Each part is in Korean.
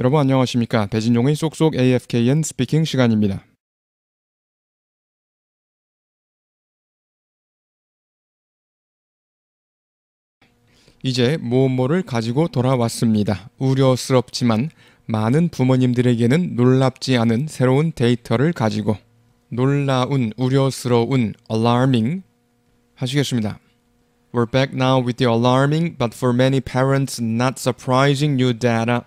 여러분 안녕하십니까? 배진종의 쏙쏙 AFKN 스피킹 시간입니다. 이제 모모를 가지고 돌아왔습니다. 우려스럽지만 많은 부모님들에게는 놀랍지 않은 새로운 데이터를 가지고 놀라운, 우려스러운, alarming 하시겠습니다. We're back now with the alarming but for many parents not surprising new data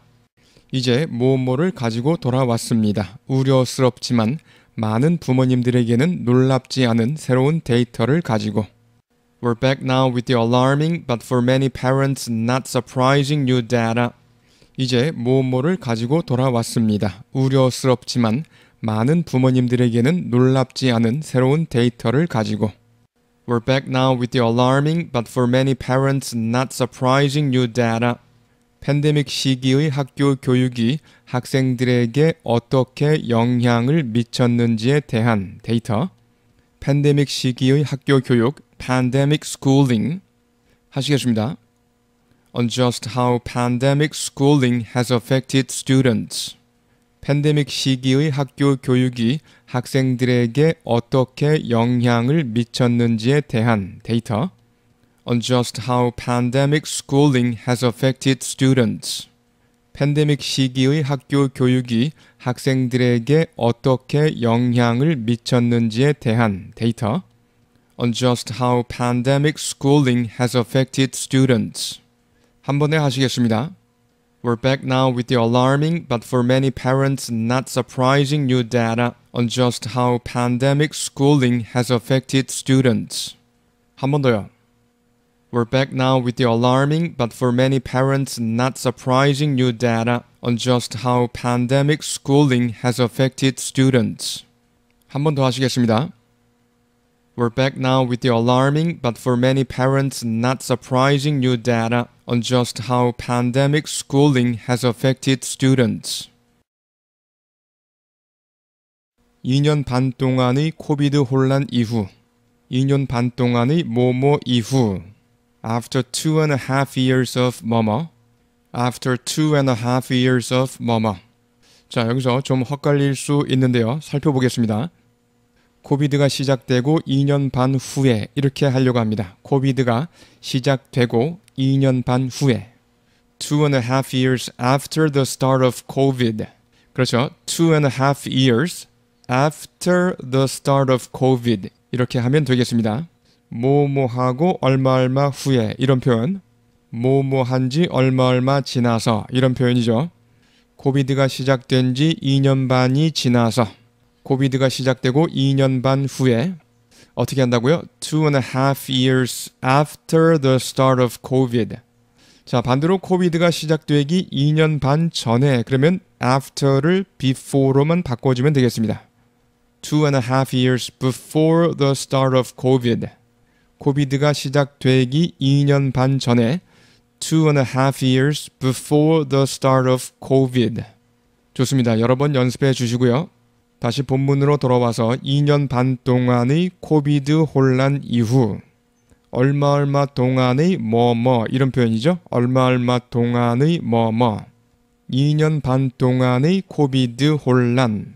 이제 모모를 가지고 돌아왔습니다. 우려스럽지만 많은 부모님들에게는 놀랍지 않은 새로운 데이터를 가지고 We're back now with the alarming but for many parents not surprising new data. 이제 모모를 가지고 돌아왔습니다. 우려스럽지만 많은 부모님들에게는 놀랍지 않은 새로운 데이터를 가지고 We're back now with the alarming but for many parents not surprising new data. 팬데믹 시기의 학교 교육이 학생들에게 어떻게 영향을 미쳤는지에 대한 데이터, 팬데믹 시기의 학교 교육 (pandemic schooling) 하시겠습니다. On just how pandemic schooling has affected students. 팬데믹 시기의 학교 교육이 학생들에게 어떻게 영향을 미쳤는지에 대한 데이터. on just how pandemic schooling has affected students. 팬데믹 시기의 학교 교육이 학생들에게 어떻게 영향을 미쳤는지에 대한 데이터 on just how pandemic schooling has affected students. 한 번에 하시겠습니다. We're back now with the alarming but for many parents not surprising new data on just how pandemic schooling has affected students. 한번 번 더요. We're back now with the alarming, but for many parents, not surprising new data on just how pandemic schooling has affected students. 한 번 더 하시겠습니다. We're back now with the alarming, but for many parents, not surprising new data on just how pandemic schooling has affected students. 2년 반 동안의 코비드 혼란 이후, 2년 반 동안의 모모 이후 after two and a half years of 뭐뭐 after two and a half years of 뭐뭐 자 여기서 좀 헛갈릴 수 있는데요 살펴보겠습니다 코비드가 시작되고 2년 반 후에 이렇게 하려고 합니다 코비드가 시작되고 2년 반 후에 two and a half years after the start of COVID 그렇죠 two and a half years after the start of COVID 이렇게 하면 되겠습니다 뭐뭐하고 얼마 얼마 후에 이런 표현 뭐뭐한 지 얼마 얼마 지나서 이런 표현이죠. 코비드가 시작된 지 2년 반이 지나서 코비드가 시작되고 2년 반 후에 어떻게 한다고요? Two and a half years after the start of COVID. 자 반대로 코비드가 시작되기 2년 반 전에 그러면 after를 before로만 바꿔주면 되겠습니다. Two and a half years before the start of COVID. 코비드가 시작되기 2년 반 전에 two and a half years before the start of COVID. 좋습니다. 여러 번 연습해 주시고요. 다시 본문으로 돌아와서 2년 반 동안의 코비드 혼란 이후 얼마 얼마 동안의 뭐뭐 뭐, 이런 표현이죠. 얼마 얼마 동안의 뭐뭐 2년 뭐. 반 동안의 코비드 혼란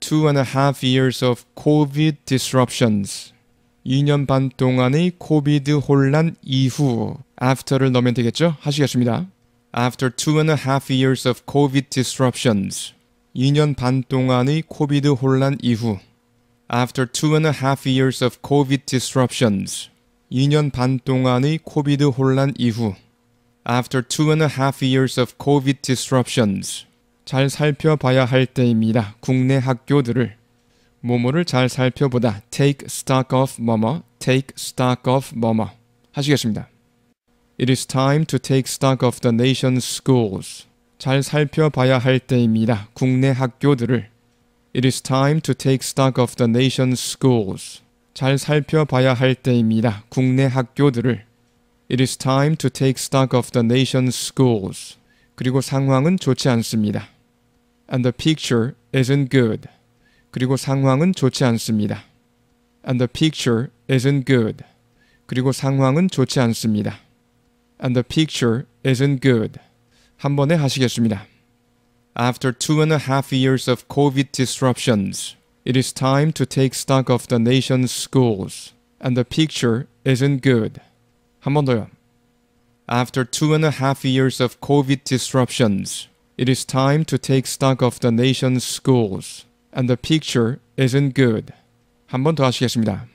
two and a half years of COVID disruptions 2년 반 동안의 코비드 혼란 이후 after를 넣으면 되겠죠? 하시겠습니다. After two and a half years of COVID disruptions 2년 반 동안의 코비드 혼란 이후 After two and a half years of COVID disruptions 2년 반 동안의 코비드 혼란 이후 After two and a half years of COVID disruptions 잘 살펴봐야 할 때입니다. 국내 학교들을 모모를 잘 살펴보다 take stock of 뭐뭐 take stock of 뭐뭐 하시겠습니다. It is time to take stock of the nation's schools. 잘 살펴봐야 할 때입니다. 국내 학교들을. It is time to take stock of the nation's schools. 잘 살펴봐야 할 때입니다. 국내 학교들을. It is time to take stock of the nation's schools. 그리고 상황은 좋지 않습니다. And the picture isn't good. 그리고 상황은 좋지 않습니다. And the picture isn't good. 그리고 상황은 좋지 않습니다. And the picture isn't good. 한 번에 하시겠습니다. After two and a half years of COVID disruptions, it is time to take stock of the nation's schools. And the picture isn't good. 한 번 더요. After two and a half years of COVID disruptions, it is time to take stock of the nation's schools and the picture isn't good. 한 번 더 하시겠습니다.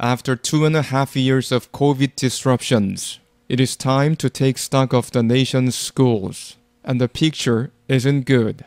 After two and a half years of COVID disruptions, it is time to take stock of the nation's schools, and the picture isn't good.